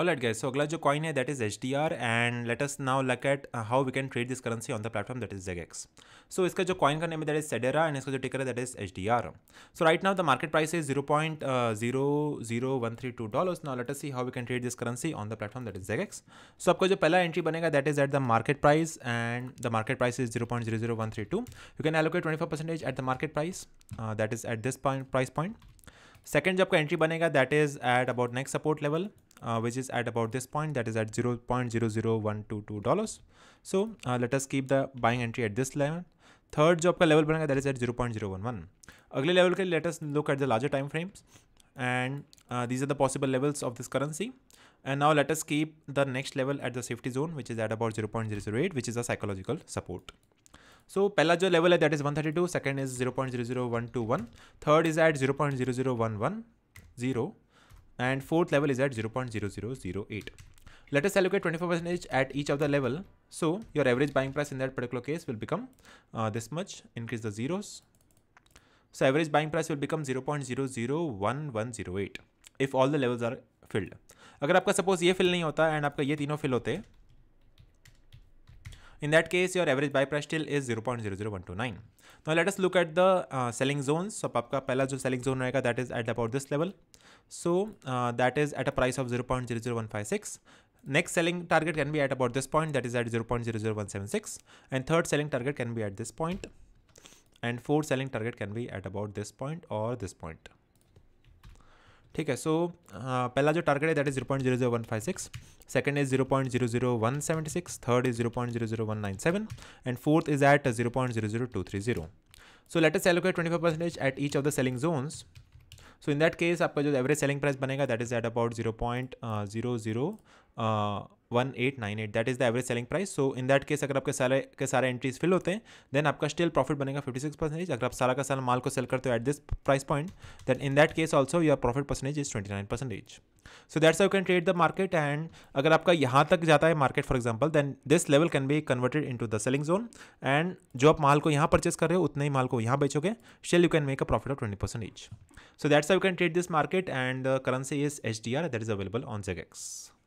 Alright guys, so agla coin that is HDR and let us now look at uh, how we can trade this currency on the platform that is ZEX. So its jo coin name that is Sedera and its jo ticker hai that is HDR. So right now the market price is 0 uh, dollars. Now let us see how we can trade this currency on the platform that is ZEX. So आपका जो पहला entry बनेगा that is at the market price and the market price is 0.00132. You can allocate 25% at the market price uh, that is at this point price point. Second जो आपका entry बनेगा that is at about next support level uh, which is at about this point that is at 0.00122 dollars so uh, let us keep the buying entry at this level Third job level level बनेगा that is at 0.011. Zero level zero one one अगले level के let's just look at the larger time frames and these are the and now let us keep the next level at the safety zone which is at about 0.008 which is a psychological support so pehla jo level hai that is 132 second is 0.00121 third is at 0.00110 and fourth level is at 0.0008 let us allocate 24 percentage at each of the level so your average buying price in that particular case will become uh, this much increase the zeros so average buying price will become 0.001108 if all the levels are filled अगर आपका suppose ये fill नहीं होता and आपका ये तीनों fill होते In that case, your average buy price still is 0.00129. Now let us look at the uh, selling zones. So आपका पहला जो selling zone रहेगा that is at about this level. So uh, that is at a price of 0.00156. Next selling target can be at about this point that is at 0.00176 and third selling target can be at this point and fourth selling target can be at about this point or this point. ठीक है सो so, हाँ, पहला जो target है that is zero point zero zero one five six second is zero point zero zero one seventy six third is zero point zero zero one nine seven and fourth is at zero point zero zero two three zero so let's just allocate twenty five percentage at each of the selling zones so in that case आपका जो average selling price बनेगा that is at about zero point zero zero one eight nine eight that is the average selling price so in that case अगर आपके सारे के सारे entries fill होते हैं देन आपका स्टिल प्रॉफिट बनेगा फिफ्टी सिक्स परसेंटेज अगर आप सारा का सारा माल को सेल करते हो at this price point then in that case also your profit percentage is twenty nine percentage so that's you can trade the market and अगर आपका यहाँ तक जाता है market for example then this level can be converted into the selling zone and जो आप माल को यहाँ परचेस कर रहे हो उतने ही माल को यहाँ बेचोगे still you can make a profit of twenty percentage so that's you can trade this market and the currency is H D R that is available on जेगेक्स